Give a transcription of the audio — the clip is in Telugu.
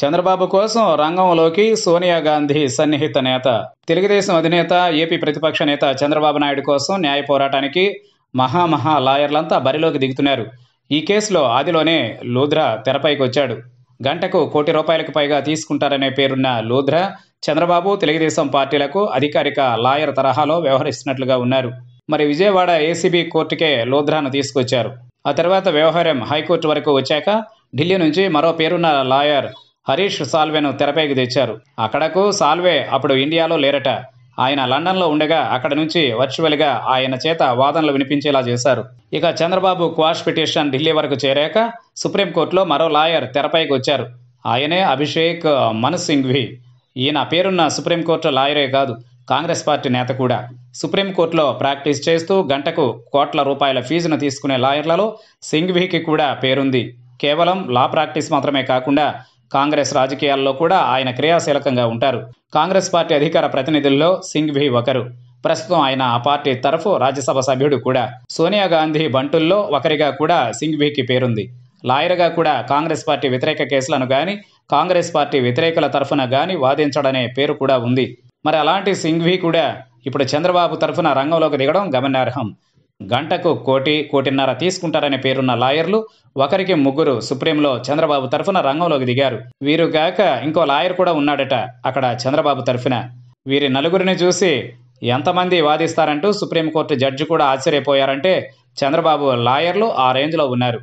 చంద్రబాబు కోసం రంగంలోకి సోనియా గాంధీ సన్నిహిత నేత తెలుగుదేశం అధినేత ఏపీ ప్రతిపక్ష నేత చంద్రబాబు నాయుడు కోసం న్యాయ పోరాటానికి మహామహా లాయర్లంతా బరిలోకి దిగుతున్నారు ఈ కేసులో ఆదిలోనే లూధ్రా తెరపైకి వచ్చాడు గంటకు కోటి రూపాయలకు పైగా తీసుకుంటారనే పేరున్న లూధ్రా చంద్రబాబు తెలుగుదేశం పార్టీలకు అధికారిక లాయర్ తరహాలో వ్యవహరిస్తున్నట్లుగా ఉన్నారు మరి విజయవాడ ఏసీబీ కోర్టుకే లూధ్రాను తీసుకొచ్చారు ఆ తర్వాత వ్యవహారం హైకోర్టు వరకు వచ్చాక ఢిల్లీ నుంచి మరో పేరున్న లాయర్ హరీష్ సాల్వేను తెరపైకి తెచ్చారు అక్కడకు సాల్వే అప్పుడు ఇండియాలో లేరట ఆయన లండన్లో ఉండగా అక్కడ నుంచి వర్చువల్గా ఆయన చేత వాదనలు వినిపించేలా చేశారు ఇక చంద్రబాబు క్వాష్ పిటిషన్ ఢిల్లీ వరకు చేరాక సుప్రీంకోర్టులో మరో లాయర్ తెరపైకి వచ్చారు ఆయనే అభిషేక్ మను సింఘ్వి ఈయన పేరున్న సుప్రీంకోర్టు లాయరే కాదు కాంగ్రెస్ పార్టీ నేత కూడా సుప్రీంకోర్టులో ప్రాక్టీస్ చేస్తూ గంటకు కోట్ల రూపాయల ఫీజును తీసుకునే లాయర్లలో సింఘ్వికి కూడా పేరుంది కేవలం లా ప్రాక్టీస్ మాత్రమే కాకుండా కాంగ్రెస్ రాజకీయాల్లో కూడా ఆయన క్రియాశీలకంగా ఉంటారు కాంగ్రెస్ పార్టీ అధికార ప్రతినిధుల్లో సింఘ్వి ఒకరు ప్రస్తుతం ఆయన ఆ పార్టీ తరఫు రాజ్యసభ సభ్యుడు కూడా సోనియా గాంధీ బంటుల్లో ఒకరిగా కూడా సింఘ్వికి పేరుంది లాయర్గా కూడా కాంగ్రెస్ పార్టీ వ్యతిరేక కేసులను కానీ కాంగ్రెస్ పార్టీ వ్యతిరేకుల తరఫున కానీ వాదించడనే పేరు కూడా ఉంది మరి అలాంటి సింఘ్వి కూడా ఇప్పుడు చంద్రబాబు తరఫున రంగంలోకి దిగడం గమనార్హం గంటకు కోటి కోటిన్నర తీసుకుంటారనే పేరున్న లాయర్లు ఒకరికి ముగ్గురు సుప్రీంలో చంద్రబాబు తరఫున రంగంలోకి దిగారు వీరు గాక ఇంకో లాయర్ కూడా ఉన్నాడట అక్కడ చంద్రబాబు తరఫున వీరి నలుగురిని చూసి ఎంతమంది వాదిస్తారంటూ సుప్రీంకోర్టు జడ్జి కూడా ఆశ్చర్యపోయారంటే చంద్రబాబు లాయర్లు ఆ రేంజ్లో ఉన్నారు